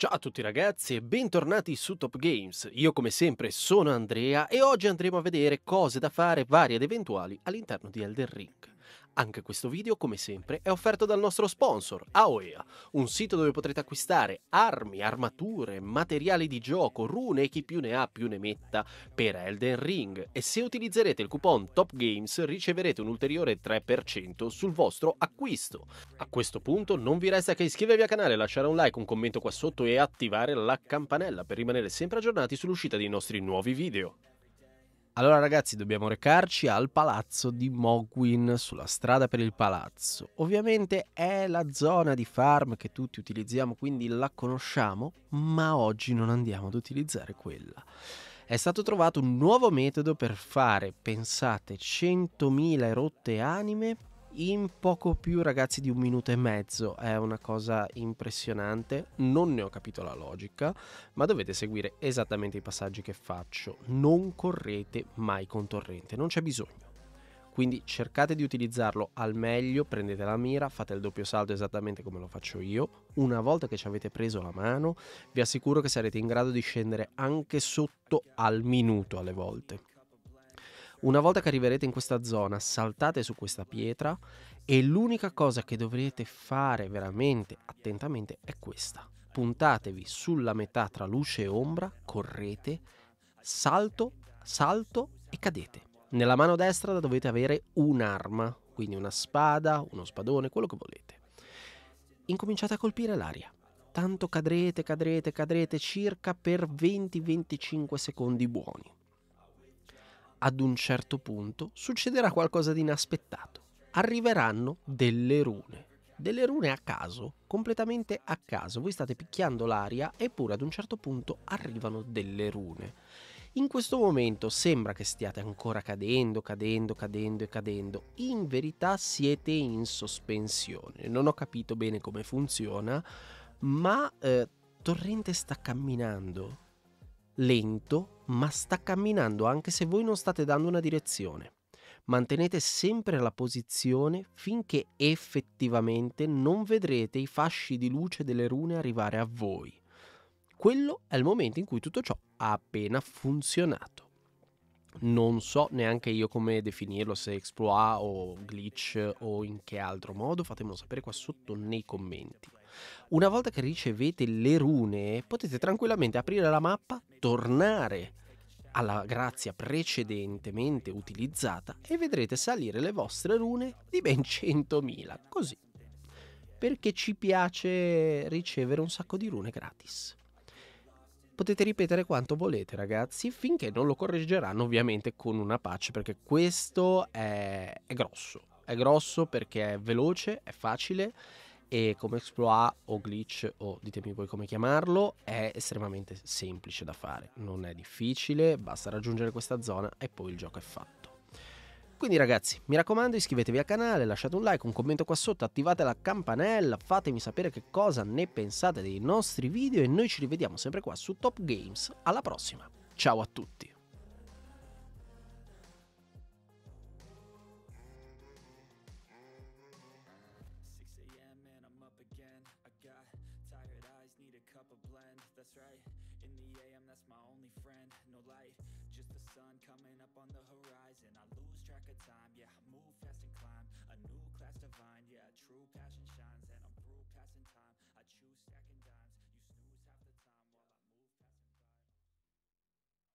Ciao a tutti ragazzi e bentornati su Top Games. Io come sempre sono Andrea e oggi andremo a vedere cose da fare varie ed eventuali all'interno di Elder Ring. Anche questo video, come sempre, è offerto dal nostro sponsor, AOEA, un sito dove potrete acquistare armi, armature, materiali di gioco, rune e chi più ne ha più ne metta per Elden Ring. E se utilizzerete il coupon Top riceverete un ulteriore 3% sul vostro acquisto. A questo punto non vi resta che iscrivervi al canale, lasciare un like, un commento qua sotto e attivare la campanella per rimanere sempre aggiornati sull'uscita dei nostri nuovi video. Allora ragazzi dobbiamo recarci al palazzo di Mogwin sulla strada per il palazzo. Ovviamente è la zona di farm che tutti utilizziamo quindi la conosciamo ma oggi non andiamo ad utilizzare quella. È stato trovato un nuovo metodo per fare, pensate, 100.000 rotte anime in poco più ragazzi di un minuto e mezzo è una cosa impressionante non ne ho capito la logica ma dovete seguire esattamente i passaggi che faccio non correte mai con torrente non c'è bisogno quindi cercate di utilizzarlo al meglio, prendete la mira, fate il doppio salto esattamente come lo faccio io. Una volta che ci avete preso la mano, vi assicuro che sarete in grado di scendere anche sotto al minuto alle volte. Una volta che arriverete in questa zona, saltate su questa pietra e l'unica cosa che dovrete fare veramente attentamente è questa. Puntatevi sulla metà tra luce e ombra, correte, salto, salto e cadete. Nella mano destra dovete avere un'arma, quindi una spada, uno spadone, quello che volete. Incominciate a colpire l'aria tanto cadrete, cadrete, cadrete circa per 20-25 secondi buoni ad un certo punto succederà qualcosa di inaspettato. Arriveranno delle rune. Delle rune a caso, completamente a caso. Voi state picchiando l'aria eppure ad un certo punto arrivano delle rune. In questo momento sembra che stiate ancora cadendo, cadendo, cadendo e cadendo. In verità siete in sospensione. Non ho capito bene come funziona, ma eh, Torrente sta camminando lento ma sta camminando anche se voi non state dando una direzione. Mantenete sempre la posizione finché effettivamente non vedrete i fasci di luce delle rune arrivare a voi. Quello è il momento in cui tutto ciò ha appena funzionato non so neanche io come definirlo, se exploit o glitch o in che altro modo, fatemelo sapere qua sotto nei commenti. Una volta che ricevete le rune potete tranquillamente aprire la mappa, tornare alla grazia precedentemente utilizzata e vedrete salire le vostre rune di ben 100.000, così. Perché ci piace ricevere un sacco di rune gratis potete ripetere quanto volete ragazzi finché non lo correggeranno ovviamente con una patch perché questo è, è grosso, è grosso perché è veloce, è facile e come exploit o glitch o ditemi voi come chiamarlo è estremamente semplice da fare, non è difficile, basta raggiungere questa zona e poi il gioco è fatto. Quindi ragazzi, mi raccomando iscrivetevi al canale, lasciate un like, un commento qua sotto, attivate la campanella, fatemi sapere che cosa ne pensate dei nostri video e noi ci rivediamo sempre qua su Top Games. Alla prossima, ciao a tutti! that's my only friend. No light, just the sun coming up on the of time Yeah, move fast and climb A new class divine Yeah, true passion shines